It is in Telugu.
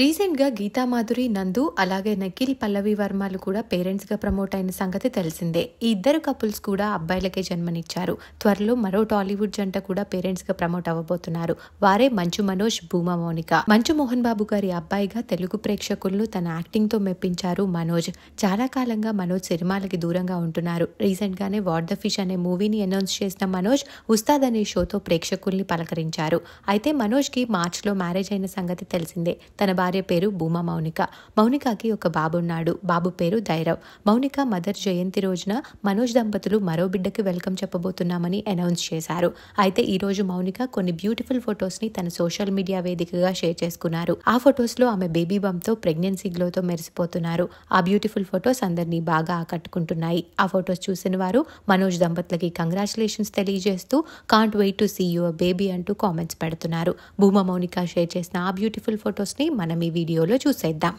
రీసెంట్గా గీతామాధురి నందు అలాగే నకిల్ పల్లవి వర్మలు కూడా పేరెంట్స్గా ప్రమోట్ అయిన సంగతి తెలిసిందే ఈ ఇద్దరు కపుల్స్ కూడా అబ్బాయిలకే జన్మనిచ్చారు త్వరలో మరో టాలీవుడ్ జంట కూడా పేరెంట్స్గా ప్రమోట్ అవ్వబోతున్నారు వారే మంచు మనోజ్ భూమా మౌనిక మంచు మోహన్ బాబు గారి అబ్బాయిగా తెలుగు ప్రేక్షకులను తన యాక్టింగ్తో మెప్పించారు మనోజ్ చాలా కాలంగా మనోజ్ సినిమాలకి దూరంగా ఉంటున్నారు రీసెంట్గానే వాట్ ద ఫిష్ అనే మూవీని అనౌన్స్ చేసిన మనోజ్ ఉస్తాద్ అనే షోతో ప్రేక్షకుల్ని పలకరించారు అయితే మనోజ్కి మార్చ్లో మ్యారేజ్ అయిన సంగతి తెలిసిందే తన భార్య పేరు భూమా మౌనిక మౌనికకి ఒక బాబున్నాడు బాబు పేరు ధైరవ్ మౌనిక మదర్ జయంతి రోజున మనోజ్ దంపతులు మరో బిడ్డకి వెల్కమ్ చెప్పబోతున్నామని అనౌన్స్ చేశారు అయితే ఈ రోజు మౌనిక కొన్ని బ్యూటిఫుల్ ఫొటోస్ ని తన సోషల్ మీడియా వేదికగా షేర్ చేసుకున్నారు ఆ ఫొటోస్ లో ఆమె బేబీ బమ్ తో ప్రెగ్నెన్సీ తో మెరిసిపోతున్నారు ఆ బ్యూటిఫుల్ ఫొటోస్ అందరినీ బాగా ఆకట్టుకుంటున్నాయి ఆ ఫొటోస్ చూసిన వారు మనోజ్ దంపతులకి కంగ్రాచులేషన్స్ తెలియజేస్తూ can't wait to see your baby అంటూ కామెంట్స్ పెడుతున్నారు భూమా మౌనిక షేర్ చేసిన ఆ బ్యూటిఫుల్ ఫొటోస్ ని మన మనం ఈ వీడియోలో చూసేద్దాం